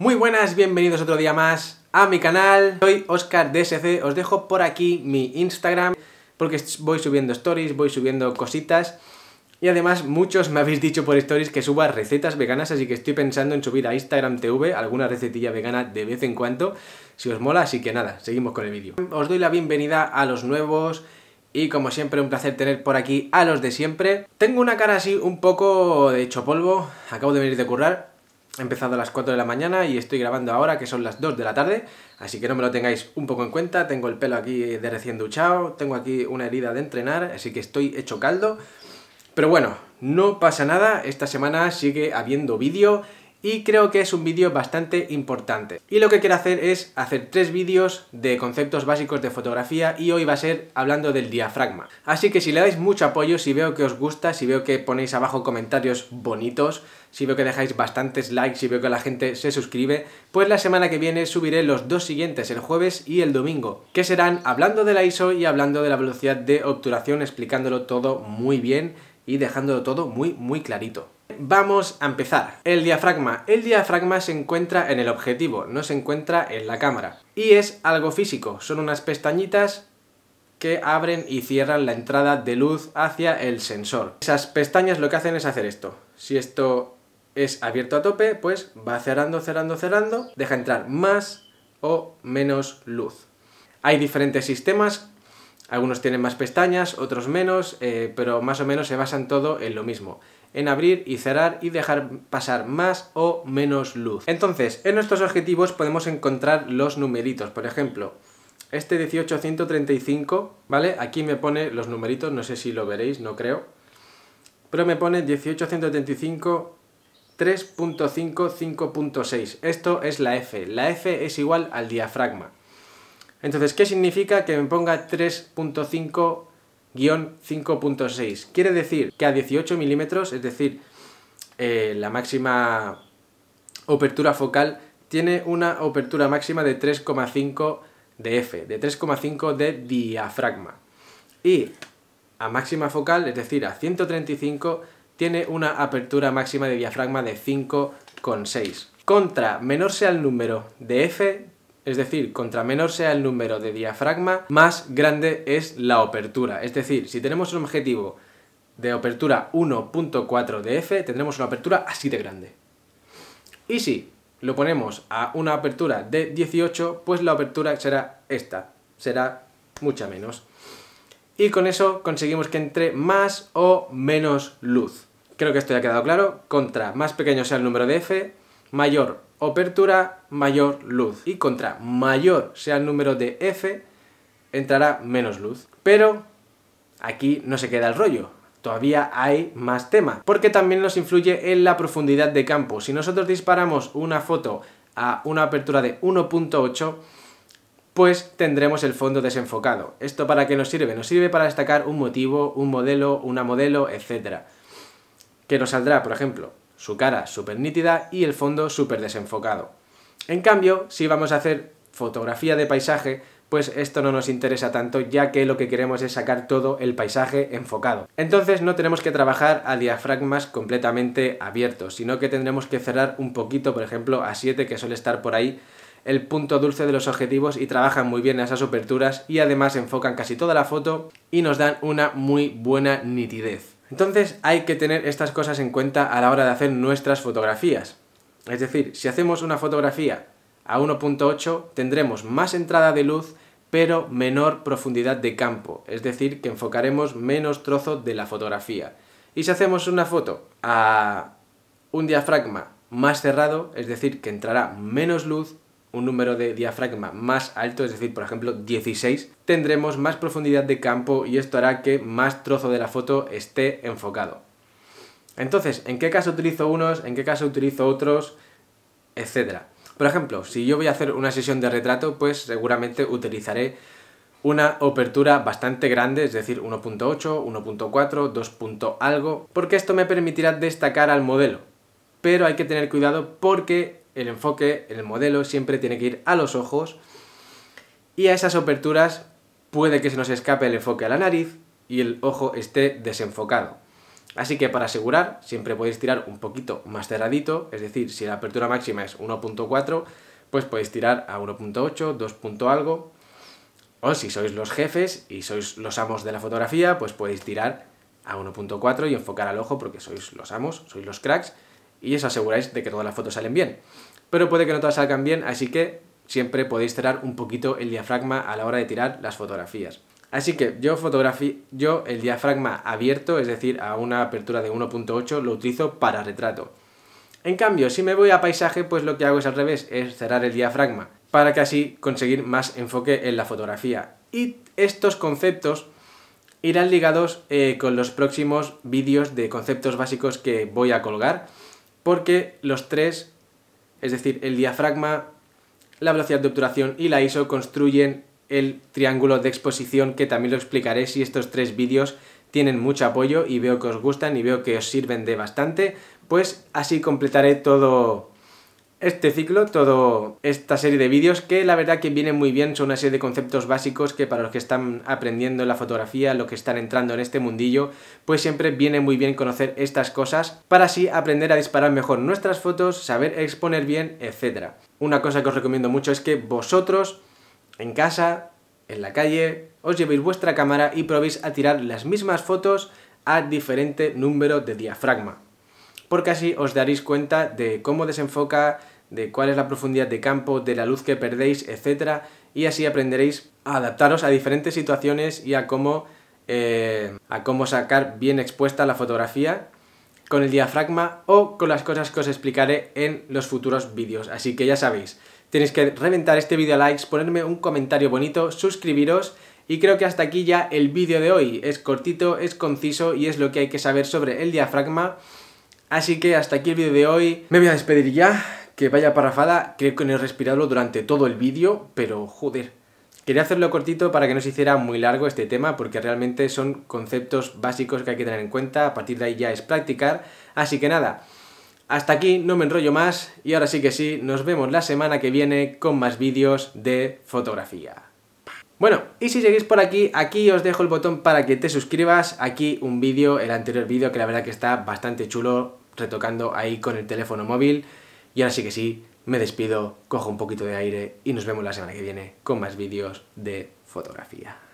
Muy buenas, bienvenidos otro día más a mi canal. Soy Oscar DSC, os dejo por aquí mi Instagram porque voy subiendo stories, voy subiendo cositas y además muchos me habéis dicho por stories que suba recetas veganas, así que estoy pensando en subir a Instagram TV alguna recetilla vegana de vez en cuando, si os mola, así que nada, seguimos con el vídeo. Os doy la bienvenida a los nuevos y como siempre un placer tener por aquí a los de siempre. Tengo una cara así un poco de hecho polvo, acabo de venir de currar, He empezado a las 4 de la mañana y estoy grabando ahora que son las 2 de la tarde, así que no me lo tengáis un poco en cuenta. Tengo el pelo aquí de recién duchado, tengo aquí una herida de entrenar, así que estoy hecho caldo. Pero bueno, no pasa nada, esta semana sigue habiendo vídeo y creo que es un vídeo bastante importante. Y lo que quiero hacer es hacer tres vídeos de conceptos básicos de fotografía y hoy va a ser hablando del diafragma. Así que si le dais mucho apoyo, si veo que os gusta, si veo que ponéis abajo comentarios bonitos, si veo que dejáis bastantes likes, si veo que la gente se suscribe, pues la semana que viene subiré los dos siguientes, el jueves y el domingo, que serán hablando de la ISO y hablando de la velocidad de obturación, explicándolo todo muy bien y dejándolo todo muy muy clarito vamos a empezar. El diafragma. El diafragma se encuentra en el objetivo, no se encuentra en la cámara. Y es algo físico, son unas pestañitas que abren y cierran la entrada de luz hacia el sensor. Esas pestañas lo que hacen es hacer esto. Si esto es abierto a tope, pues va cerrando, cerrando, cerrando, deja entrar más o menos luz. Hay diferentes sistemas algunos tienen más pestañas, otros menos, eh, pero más o menos se basan todo en lo mismo en abrir y cerrar y dejar pasar más o menos luz. Entonces, en nuestros objetivos podemos encontrar los numeritos, por ejemplo, este 1835, ¿vale? Aquí me pone los numeritos, no sé si lo veréis, no creo, pero me pone 1835 3.5, 5.6. Esto es la F. La F es igual al diafragma. Entonces, ¿qué significa que me ponga 3.5-5.6? Quiere decir que a 18 milímetros, es decir, eh, la máxima apertura focal, tiene una apertura máxima de 3,5 de f, de 3,5 de diafragma. Y a máxima focal, es decir, a 135, tiene una apertura máxima de diafragma de 5,6. Contra menor sea el número de f, es decir, contra menor sea el número de diafragma, más grande es la apertura. Es decir, si tenemos un objetivo de apertura 1.4 de F, tendremos una apertura así de grande. Y si lo ponemos a una apertura de 18, pues la apertura será esta, será mucha menos. Y con eso conseguimos que entre más o menos luz. Creo que esto ya ha quedado claro. Contra más pequeño sea el número de F, mayor apertura, mayor luz. Y contra mayor sea el número de F, entrará menos luz. Pero aquí no se queda el rollo. Todavía hay más tema, porque también nos influye en la profundidad de campo. Si nosotros disparamos una foto a una apertura de 1.8, pues tendremos el fondo desenfocado. ¿Esto para qué nos sirve? Nos sirve para destacar un motivo, un modelo, una modelo, etc. Que nos saldrá, por ejemplo, su cara súper nítida y el fondo súper desenfocado. En cambio, si vamos a hacer fotografía de paisaje, pues esto no nos interesa tanto ya que lo que queremos es sacar todo el paisaje enfocado. Entonces no tenemos que trabajar a diafragmas completamente abiertos, sino que tendremos que cerrar un poquito, por ejemplo a 7 que suele estar por ahí, el punto dulce de los objetivos y trabajan muy bien esas aperturas y además enfocan casi toda la foto y nos dan una muy buena nitidez. Entonces hay que tener estas cosas en cuenta a la hora de hacer nuestras fotografías. Es decir, si hacemos una fotografía a 1.8 tendremos más entrada de luz pero menor profundidad de campo, es decir, que enfocaremos menos trozo de la fotografía. Y si hacemos una foto a un diafragma más cerrado, es decir, que entrará menos luz, un número de diafragma más alto, es decir, por ejemplo 16, tendremos más profundidad de campo y esto hará que más trozo de la foto esté enfocado. Entonces, ¿en qué caso utilizo unos? ¿En qué caso utilizo otros? Etcétera. Por ejemplo, si yo voy a hacer una sesión de retrato, pues seguramente utilizaré una apertura bastante grande, es decir, 1.8, 1.4, 2. algo, porque esto me permitirá destacar al modelo. Pero hay que tener cuidado porque el enfoque, el modelo siempre tiene que ir a los ojos y a esas aperturas puede que se nos escape el enfoque a la nariz y el ojo esté desenfocado. Así que para asegurar siempre podéis tirar un poquito más cerradito, es decir, si la apertura máxima es 1.4, pues podéis tirar a 1.8, 2. algo. O si sois los jefes y sois los amos de la fotografía, pues podéis tirar a 1.4 y enfocar al ojo porque sois los amos, sois los cracks y os aseguráis de que todas las fotos salen bien. Pero puede que no todas salgan bien, así que siempre podéis cerrar un poquito el diafragma a la hora de tirar las fotografías. Así que yo yo el diafragma abierto, es decir, a una apertura de 1.8, lo utilizo para retrato. En cambio, si me voy a paisaje, pues lo que hago es al revés, es cerrar el diafragma, para que así conseguir más enfoque en la fotografía. Y estos conceptos irán ligados eh, con los próximos vídeos de conceptos básicos que voy a colgar porque los tres, es decir, el diafragma, la velocidad de obturación y la ISO construyen el triángulo de exposición que también lo explicaré si estos tres vídeos tienen mucho apoyo y veo que os gustan y veo que os sirven de bastante, pues así completaré todo este ciclo, toda esta serie de vídeos que la verdad que vienen muy bien, son una serie de conceptos básicos que para los que están aprendiendo la fotografía, los que están entrando en este mundillo, pues siempre viene muy bien conocer estas cosas para así aprender a disparar mejor nuestras fotos, saber exponer bien, etc. Una cosa que os recomiendo mucho es que vosotros, en casa, en la calle, os llevéis vuestra cámara y probéis a tirar las mismas fotos a diferente número de diafragma porque así os daréis cuenta de cómo desenfoca, de cuál es la profundidad de campo, de la luz que perdéis, etc. Y así aprenderéis a adaptaros a diferentes situaciones y a cómo, eh, a cómo sacar bien expuesta la fotografía con el diafragma o con las cosas que os explicaré en los futuros vídeos. Así que ya sabéis, tenéis que reventar este vídeo a likes, ponerme un comentario bonito, suscribiros y creo que hasta aquí ya el vídeo de hoy. Es cortito, es conciso y es lo que hay que saber sobre el diafragma Así que hasta aquí el vídeo de hoy. Me voy a despedir ya, que vaya parrafada. Creo que no he respirado durante todo el vídeo, pero joder. Quería hacerlo cortito para que no se hiciera muy largo este tema, porque realmente son conceptos básicos que hay que tener en cuenta. A partir de ahí ya es practicar. Así que nada, hasta aquí no me enrollo más. Y ahora sí que sí, nos vemos la semana que viene con más vídeos de fotografía. Bueno, y si seguís por aquí, aquí os dejo el botón para que te suscribas. Aquí un vídeo, el anterior vídeo, que la verdad que está bastante chulo, retocando ahí con el teléfono móvil. Y ahora sí que sí, me despido, cojo un poquito de aire y nos vemos la semana que viene con más vídeos de fotografía.